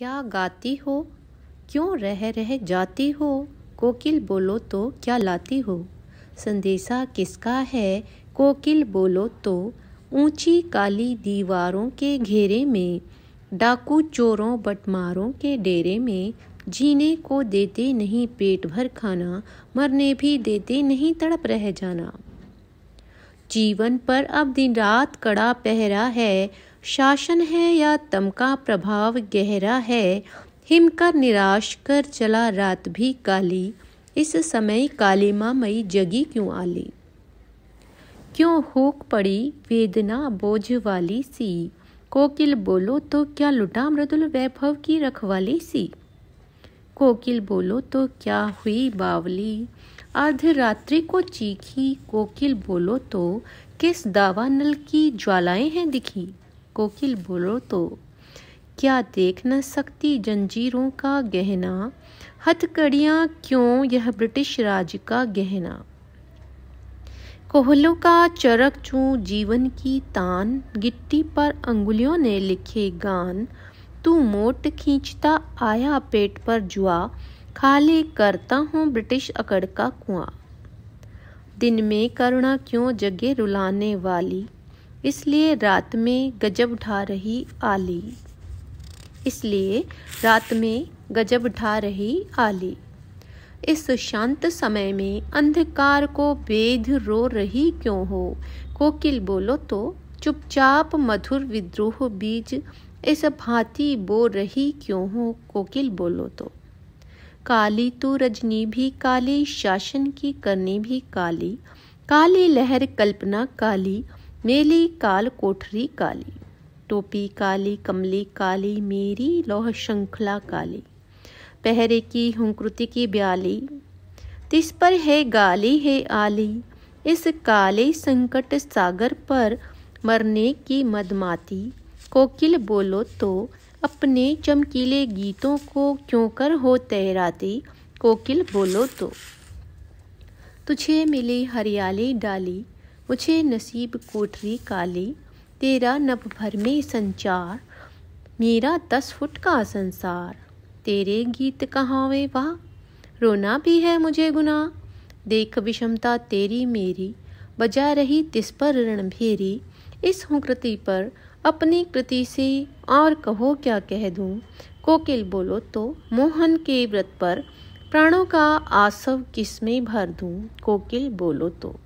क्या गाती हो क्यों रह रह जाती हो कोकिल बोलो तो क्या लाती हो संदेशा किसका है कोकिल बोलो तो ऊंची काली दीवारों के घेरे में डाकू चोरों बटमारों के डेरे में जीने को देते नहीं पेट भर खाना मरने भी देते नहीं तड़प रह जाना जीवन पर अब दिन रात कड़ा पहरा है शासन है या तम का प्रभाव गहरा है हिम कर निराश कर चला रात भी काली इस समय कालिमा मई जगी क्यों आली क्यों हूक पड़ी वेदना बोझ वाली सी कोकिल बोलो तो क्या लुटा मृदुल वैभव की रखवाली सी कोकिल बोलो तो क्या हुई बावली अर्धरात्रि को चीखी कोकिल बोलो तो किस दावा नल की ज्वालाएं हैं दिखी कोकिल बोलो तो क्या देख न सकती जंजीरों का गहना हथकड़ियाँ क्यों यह ब्रिटिश राज का गहना कोहलों का चरक चूं जीवन की तान गिट्टी पर अंगुलियों ने लिखे गान तू मोट खींचता आया पेट पर जुआ खाली करता हूँ ब्रिटिश अकड़ का कुआं दिन में करुणा क्यों जगे रुलाने वाली इसलिए रात में गजब उठा रही आली इसलिए रात में गजब उठा रही आली इस शांत समय में अंधकार को बेध रो रही क्यों हो कोकिल बोलो तो चुपचाप मधुर विद्रोह बीज इस भांति बो रही क्यों हो कोकिल बोलो तो काली तो रजनी भी काली शासन की करनी भी काली काली लहर कल्पना काली मेली काल कोठरी काली टोपी काली कमली काली मेरी लोह श्रृंखला काली पहरे की हुंकृति की ब्याली तिस पर है गाली है आली इस काले संकट सागर पर मरने की मदमाती कोकिल बोलो तो अपने चमकीले गीतों को क्यों कर हो तैराती कोकिल बोलो तो तुझे मिली हरियाली डाली मुझे नसीब कोठरी काली तेरा नभ भर में संचार मेरा दस फुट का संसार तेरे गीत कहाँ वे वाह रोना भी है मुझे गुना देख विषमता तेरी मेरी बजा रही तिस पर रणभेरी इस हुकृति पर अपनी कृति से और कहो क्या कह दूँ कोकिल बोलो तो मोहन के व्रत पर प्राणों का आसव किस में भर दूँ कोकिल बोलो तो